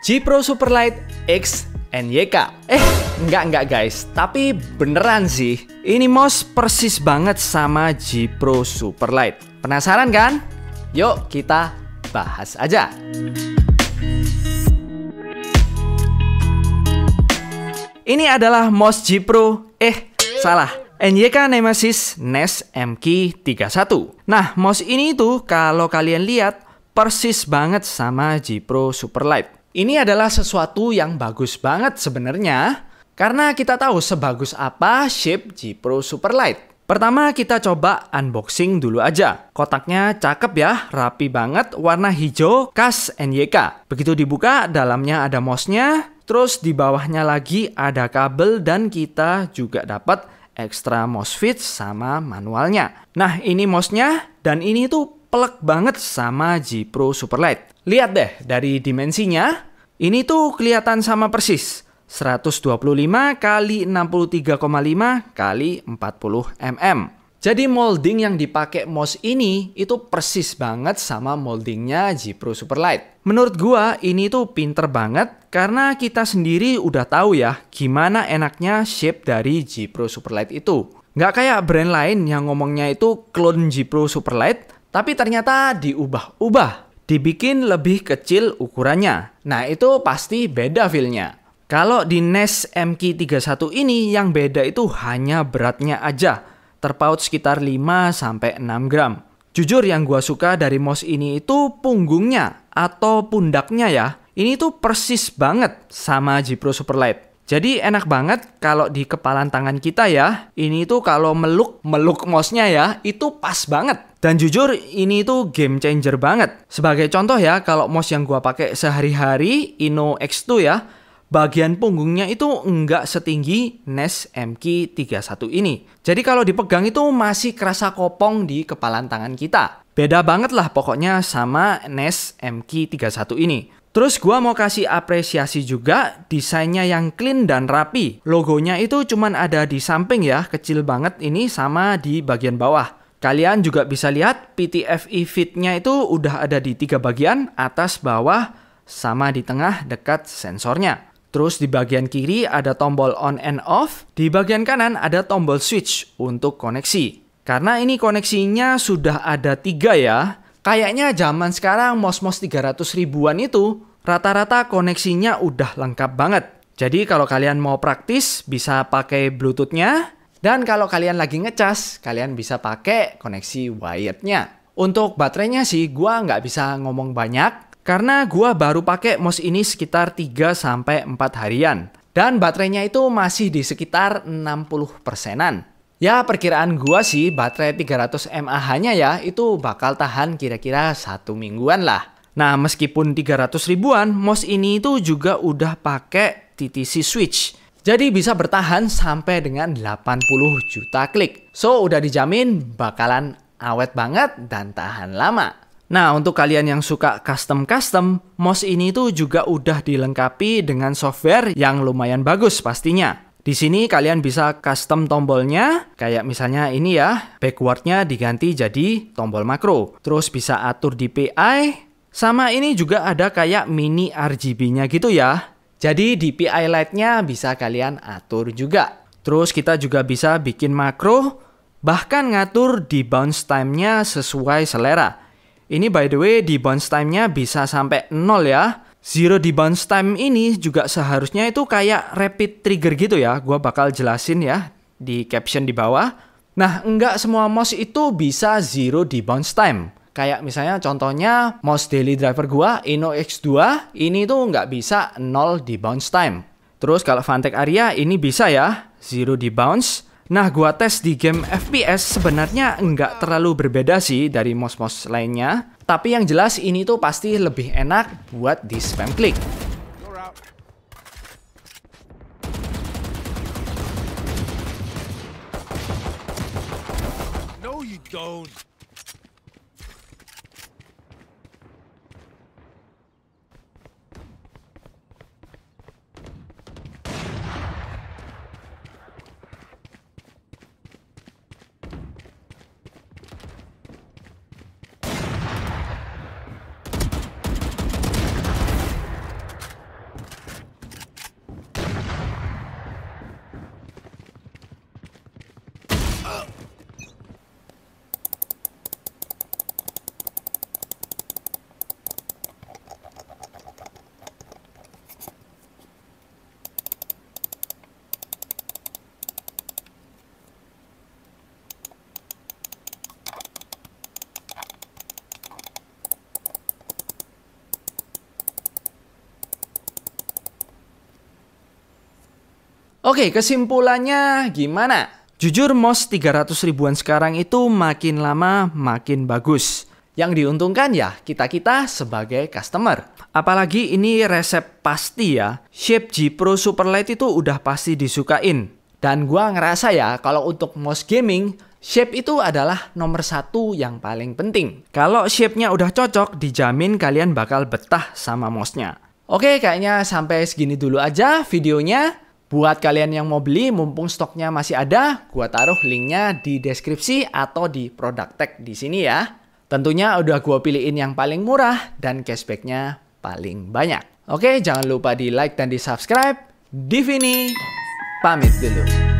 G Pro Superlight X and YK. Eh, enggak enggak guys, tapi beneran sih. Ini mouse persis banget sama G Pro Superlight. Penasaran kan? Yuk kita bahas aja. Ini adalah mouse G Pro, eh salah, NYK Nemesis NES MK31. Nah, mouse ini tuh kalau kalian lihat persis banget sama G Pro Superlight. Ini adalah sesuatu yang bagus banget sebenarnya karena kita tahu sebagus apa Shape G Pro Superlight. Pertama kita coba unboxing dulu aja. Kotaknya cakep ya, rapi banget, warna hijau khas NYK. Begitu dibuka, dalamnya ada mouse-nya, terus di bawahnya lagi ada kabel dan kita juga dapat extra fit sama manualnya. Nah, ini mouse-nya dan ini tuh pelek banget sama G Pro Superlight. Lihat deh dari dimensinya, ini tuh kelihatan sama persis. 125 kali 63,5 kali 40 mm. Jadi molding yang dipakai MOS ini itu persis banget sama moldingnya Jipro Superlight. Menurut gua ini tuh pinter banget karena kita sendiri udah tahu ya gimana enaknya shape dari Jipro Superlight itu. Nggak kayak brand lain yang ngomongnya itu clone Jipro Superlight tapi ternyata diubah-ubah dibikin lebih kecil ukurannya. Nah, itu pasti beda feel-nya. Kalau di NES MQ31 ini yang beda itu hanya beratnya aja, terpaut sekitar 5 sampai 6 gram. Jujur yang gua suka dari mouse ini itu punggungnya atau pundaknya ya. Ini tuh persis banget sama G Pro Superlight. Jadi enak banget kalau di kepalan tangan kita ya. Ini tuh kalau meluk meluk mouse-nya ya, itu pas banget. Dan jujur ini tuh game changer banget. Sebagai contoh ya, kalau mouse yang gua pakai sehari-hari Inox X2 ya, bagian punggungnya itu nggak setinggi NES mk 31 ini. Jadi kalau dipegang itu masih kerasa kopong di kepalan tangan kita. Beda banget lah pokoknya sama NES mk 31 ini. Terus gue mau kasih apresiasi juga desainnya yang clean dan rapi. Logonya itu cuman ada di samping ya, kecil banget ini sama di bagian bawah. Kalian juga bisa lihat PTFE fitnya itu udah ada di tiga bagian, atas, bawah, sama di tengah dekat sensornya. Terus di bagian kiri ada tombol on and off, di bagian kanan ada tombol switch untuk koneksi. Karena ini koneksinya sudah ada tiga ya, Kayaknya zaman sekarang mos-mos 300 ribuan itu rata-rata koneksinya udah lengkap banget. Jadi kalau kalian mau praktis bisa pakai Bluetooth-nya dan kalau kalian lagi ngecas kalian bisa pakai koneksi wired-nya. Untuk baterainya sih gua nggak bisa ngomong banyak karena gua baru pakai mos ini sekitar 3 sampai 4 harian dan baterainya itu masih di sekitar 60 persenan. Ya perkiraan gua sih baterai 300 mAh-nya ya itu bakal tahan kira-kira satu mingguan lah. Nah meskipun 300 ribuan, MOS ini itu juga udah pakai TTC switch. Jadi bisa bertahan sampai dengan 80 juta klik. So udah dijamin bakalan awet banget dan tahan lama. Nah untuk kalian yang suka custom-custom, MOS ini tuh juga udah dilengkapi dengan software yang lumayan bagus pastinya. Di sini kalian bisa custom tombolnya, kayak misalnya ini ya, backwardnya diganti jadi tombol makro. Terus bisa atur DPI, sama ini juga ada kayak mini RGB-nya gitu ya. Jadi DPI PI light-nya bisa kalian atur juga. Terus kita juga bisa bikin makro, bahkan ngatur di bounce time-nya sesuai selera. Ini by the way di bounce time-nya bisa sampai 0 ya. Zero debounce time ini juga seharusnya itu kayak rapid trigger gitu ya. Gua bakal jelasin ya di caption di bawah. Nah, enggak semua mouse itu bisa zero debounce time. Kayak misalnya contohnya mouse daily driver gua Inox X2 ini tuh enggak bisa 0 debounce time. Terus kalau Fantech Aria ini bisa ya, zero debounce. Nah, gua tes di game FPS sebenarnya enggak terlalu berbeda sih dari mouse-mouse lainnya. Tapi yang jelas ini tuh pasti lebih enak buat di spam klik. don't. Oke, kesimpulannya gimana? Jujur MOS 300 ribuan sekarang itu makin lama makin bagus. Yang diuntungkan ya kita-kita sebagai customer. Apalagi ini resep pasti ya. Shape G Pro Superlight itu udah pasti disukain. Dan gua ngerasa ya kalau untuk mouse gaming, shape itu adalah nomor satu yang paling penting. Kalau shape-nya udah cocok, dijamin kalian bakal betah sama mouse-nya. Oke, kayaknya sampai segini dulu aja videonya. Buat kalian yang mau beli, mumpung stoknya masih ada, gua taruh linknya di deskripsi atau di product tag di sini ya. Tentunya udah gua pilihin yang paling murah dan cashbacknya paling banyak. Oke, jangan lupa di like dan di subscribe. Divini, pamit dulu.